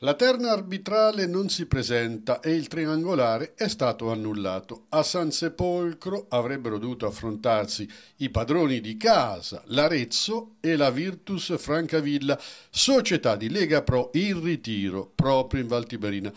La terna arbitrale non si presenta e il triangolare è stato annullato. A San Sepolcro avrebbero dovuto affrontarsi i padroni di casa, l'Arezzo e la Virtus Francavilla, società di Lega Pro in ritiro proprio in Valtiberina.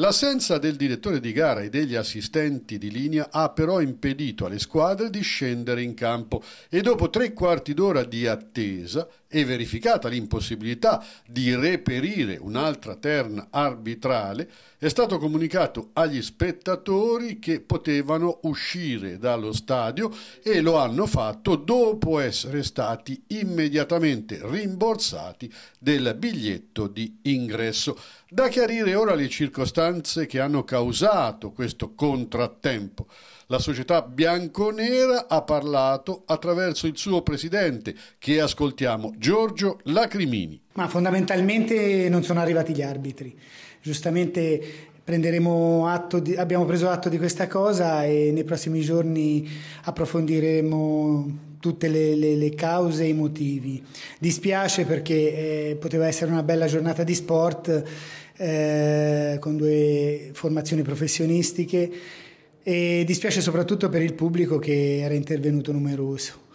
L'assenza del direttore di gara e degli assistenti di linea ha però impedito alle squadre di scendere in campo e dopo tre quarti d'ora di attesa e verificata l'impossibilità di reperire un'altra terna arbitrale, è stato comunicato agli spettatori che potevano uscire dallo stadio e lo hanno fatto dopo essere stati immediatamente rimborsati del biglietto di ingresso. Da chiarire ora le circostanze circostanze che hanno causato questo contrattempo. La società bianconera ha parlato attraverso il suo presidente, che ascoltiamo, Giorgio Lacrimini. Ma fondamentalmente non sono arrivati gli arbitri. Giustamente di, abbiamo preso atto di questa cosa e nei prossimi giorni approfondiremo tutte le, le, le cause e i motivi. Dispiace perché eh, poteva essere una bella giornata di sport eh, con due formazioni professionistiche e dispiace soprattutto per il pubblico che era intervenuto numeroso.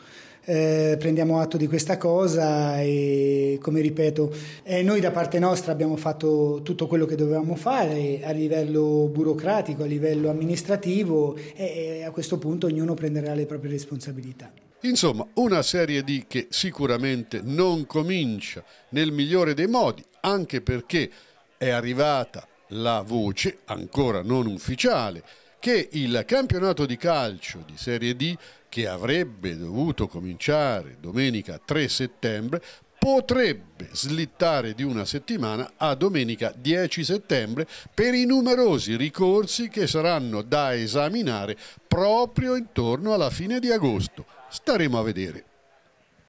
Eh, prendiamo atto di questa cosa e come ripeto eh, noi da parte nostra abbiamo fatto tutto quello che dovevamo fare a livello burocratico, a livello amministrativo e, e a questo punto ognuno prenderà le proprie responsabilità. Insomma, una serie D che sicuramente non comincia nel migliore dei modi, anche perché è arrivata la voce, ancora non ufficiale, che il campionato di calcio di Serie D, che avrebbe dovuto cominciare domenica 3 settembre, potrebbe slittare di una settimana a domenica 10 settembre per i numerosi ricorsi che saranno da esaminare proprio intorno alla fine di agosto. Staremo a vedere.